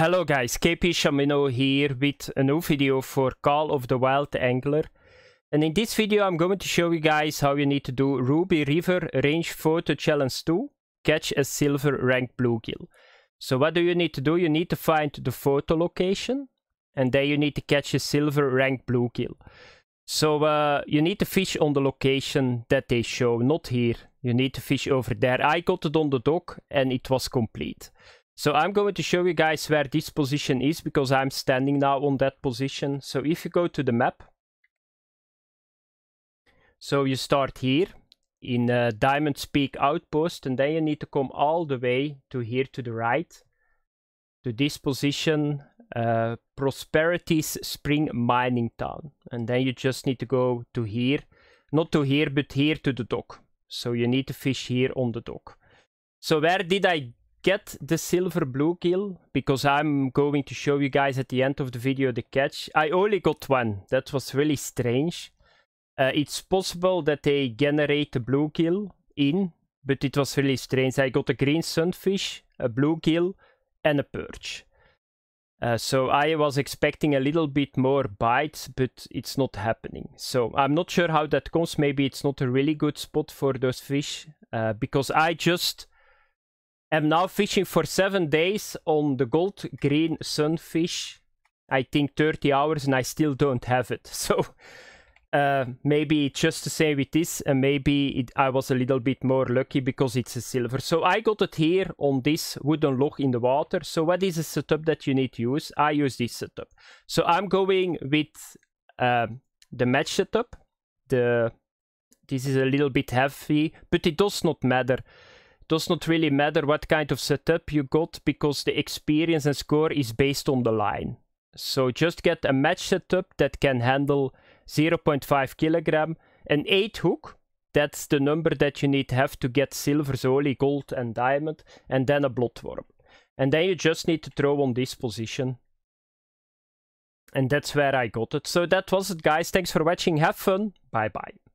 Hello guys, KP Shamino here with a new video for Call of the Wild Angler. And in this video I'm going to show you guys how you need to do Ruby River Range Photo Challenge 2, catch a silver ranked bluegill. So what do you need to do? You need to find the photo location and then you need to catch a silver ranked bluegill. So uh, you need to fish on the location that they show, not here. You need to fish over there. I got it on the dock and it was complete. So I'm going to show you guys where this position is because I'm standing now on that position. So if you go to the map, so you start here in uh, Diamond's Peak Outpost and then you need to come all the way to here to the right to this position uh, Prosperity's Spring Mining Town and then you just need to go to here not to here but here to the dock so you need to fish here on the dock so where did I get the silver bluegill because I'm going to show you guys at the end of the video the catch. I only got one. That was really strange. Uh, it's possible that they generate the bluegill in, but it was really strange. I got a green sunfish, a bluegill and a perch. Uh, so I was expecting a little bit more bites, but it's not happening. So I'm not sure how that comes. Maybe it's not a really good spot for those fish uh, because I just I'm now fishing for seven days on the gold green sunfish. I think 30 hours and I still don't have it. So uh, maybe just to say with this and maybe it, I was a little bit more lucky because it's a silver. So I got it here on this wooden log in the water. So what is the setup that you need to use? I use this setup. So I'm going with um, the match setup. The This is a little bit heavy, but it does not matter does not really matter what kind of setup you got because the experience and score is based on the line. So just get a match setup that can handle 0.5 kilogram, an 8 hook, that's the number that you need to have to get silver, zoli, gold and diamond, and then a bloodworm. And then you just need to throw on this position. And that's where I got it. So that was it guys, thanks for watching, have fun, bye bye.